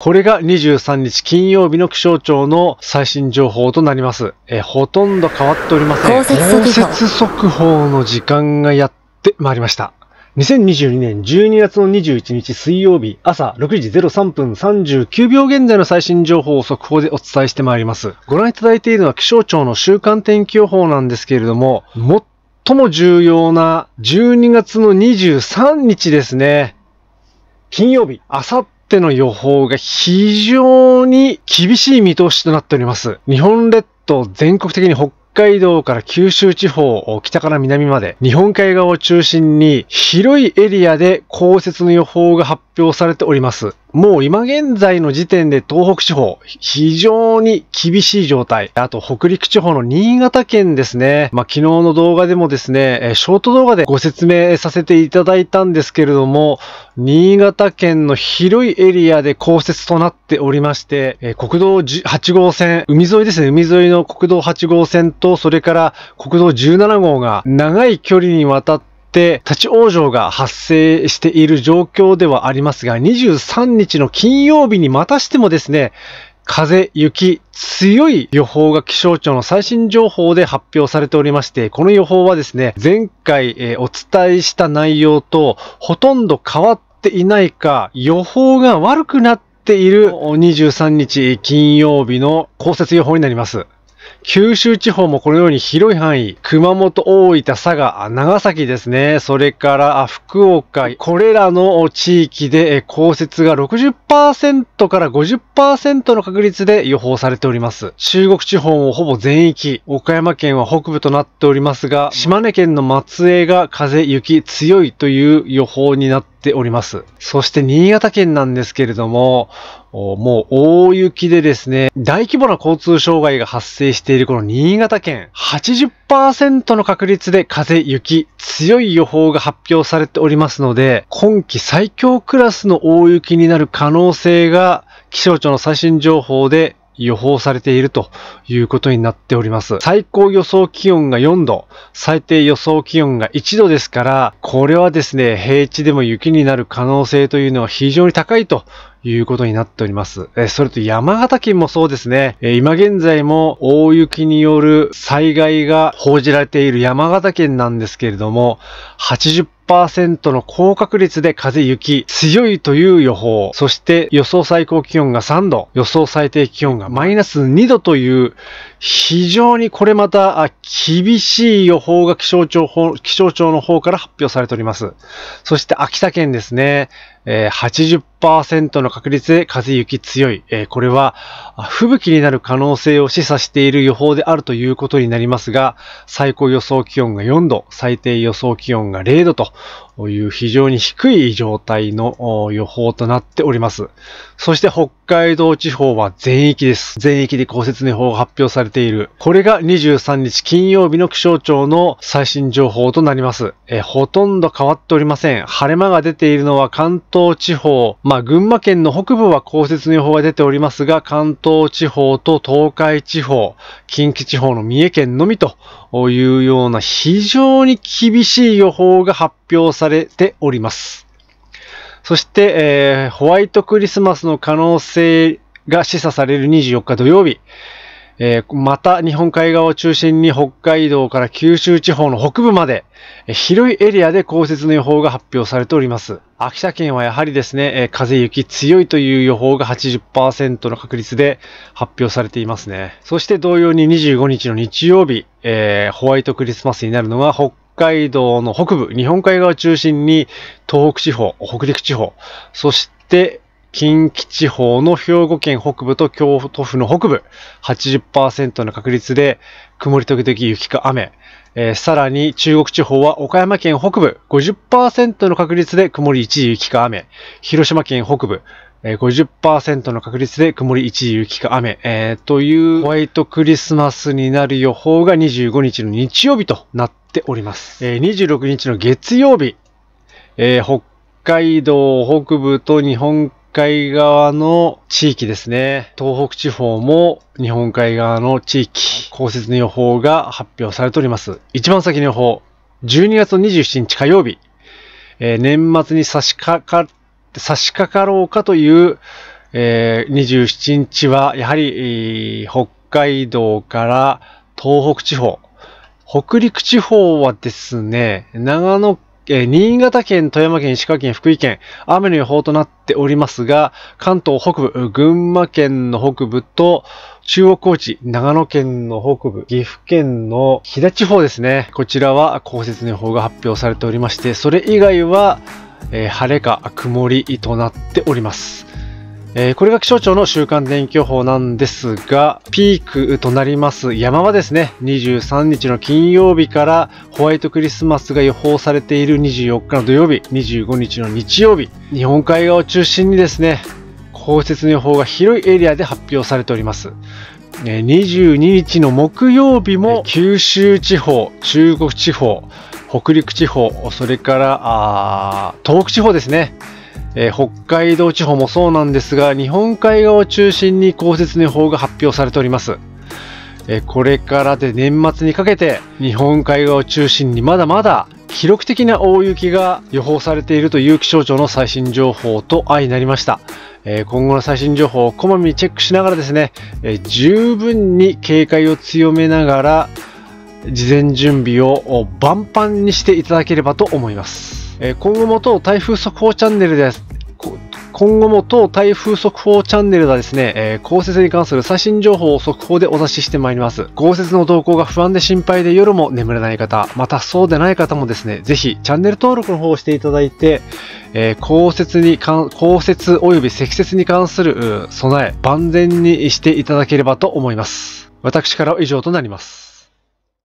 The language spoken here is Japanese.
これが23日金曜日の気象庁の最新情報となります。えほとんど変わっておりません。降雪速報の時間がやってまいりました。2022年12月の21日水曜日朝6時03分39秒現在の最新情報を速報でお伝えしてまいります。ご覧いただいているのは気象庁の週間天気予報なんですけれども、最も重要な12月の23日ですね。金曜日、あさってっての予報が非常に厳しい見通しとなっております。日本列島全国的に北海道から九州地方、北から南まで、日本海側を中心に広いエリアで降雪の予報が発表されております。もう今現在の時点で東北地方、非常に厳しい状態。あと北陸地方の新潟県ですね。まあ、昨日の動画でもですね、ショート動画でご説明させていただいたんですけれども、新潟県の広いエリアで降雪となっておりまして、国道8号線、海沿いですね、海沿いの国道8号線と、それから国道17号が長い距離にわたってて立ち往生が発生している状況ではありますが、23日の金曜日にまたしてもですね、風、雪、強い予報が気象庁の最新情報で発表されておりまして、この予報はですね、前回、えお伝えした内容とほとんど変わっていないか、予報が悪くなっている23日金曜日の降雪予報になります。九州地方もこのように広い範囲、熊本、大分、佐賀、長崎ですね、それから福岡、これらの地域で降雪が60%から50%の確率で予報されております。中国地方もほぼ全域、岡山県は北部となっておりますが、島根県の松江が風、雪強いという予報になってております。そして新潟県なんですけれども、もう大雪でですね、大規模な交通障害が発生しているこの新潟県、80%の確率で風、雪、強い予報が発表されておりますので、今季最強クラスの大雪になる可能性が気象庁の最新情報で予報されているということになっております。最高予想気温が4度、最低予想気温が1度ですから、これはですね、平地でも雪になる可能性というのは非常に高いということになっております。えそれと山形県もそうですね、え今現在も大雪による災害が報じられている山形県なんですけれども、10%の高確率で風雪、強いという予報、そして予想最高気温が3度、予想最低気温がマイナス2度という、非常にこれまた厳しい予報が気象庁気象庁の方から発表されております。そして秋田県ですね、え80%の確率で風雪強い。えこれは、吹雪になる可能性を示唆している予報であるということになりますが、最高予想気温が4度、最低予想気温が0度とという非常に低い状態の予報となっております。そして北海道地方は全域です。全域で降雪の予報が発表されている。これが23日金曜日の気象庁の最新情報となります。えほとんど変わっておりません。晴れ間が出ているのは関東地方、まあ群馬県の北部は降雪の予報が出ておりますが、関東地方と東海地方、近畿地方の三重県のみというような非常に厳しい予報が発表されております。そして、えー、ホワイトクリスマスの可能性が示唆される24日土曜日、えー、また日本海側を中心に北海道から九州地方の北部まで、えー、広いエリアで降雪の予報が発表されております。秋田県はやはりですね、えー、風雪強いという予報が80%の確率で発表されていますね。そして同様に25日の日曜日、えホワイトクリスマスになるのが北海道の北部、日本海側を中心に東北地方、北陸地方、そして近畿地方の兵庫県北部と京都府の北部、80%の確率で曇り時々雪か雨。えー、さらに中国地方は岡山県北部、50%の確率で曇り一時雪か雨。広島県北部、えー、50%の確率で曇り一時雪か雨、えー、というホワイトクリスマスになる予報が25日の日曜日となっております。えー、26日の月曜日、えー、北海道北部と日本海側の地域ですね。東北地方も日本海側の地域、降雪の予報が発表されております。一番先の予報、12月27日火曜日、えー、年末に差し掛か、って、差し掛かろうかという、えー、27日は、やはり、北海道から東北地方、北陸地方はですね、長野えー、新潟県、富山県、石川県、福井県、雨の予報となっておりますが、関東北部、群馬県の北部と、中央高知、長野県の北部、岐阜県の飛騨地方ですね。こちらは降雪の予報が発表されておりまして、それ以外は、えー、晴れか曇りとなっております。えー、これが気象庁の週間天気予報なんですが、ピークとなります山はですね、23日の金曜日からホワイトクリスマスが予報されている24日の土曜日、25日の日曜日、日本海側を中心にですね、降雪の予報が広いエリアで発表されております。22日の木曜日も九州地方、中国地方、北陸地方、それから東北地方ですね、えー、北海道地方もそうなんですが、日本海側を中心に降雪の予報が発表されております。えー、これからで年末にかけて、日本海側を中心にまだまだ記録的な大雪が予報されているという気象庁の最新情報と相なりました。えー、今後の最新情報をこまめにチェックしながらですね、えー、十分に警戒を強めながら、事前準備を万般にしていただければと思います。え今後も当台風速報チャンネルです。今後も当台風速報チャンネルがはですね、えー、降雪に関する最新情報を速報でお出ししてまいります。降雪の動向が不安で心配で夜も眠れない方、またそうでない方もですね、ぜひチャンネル登録の方をしていただいて、えー、降雪に関、降雪及び積雪に関する備え、万全にしていただければと思います。私からは以上となります。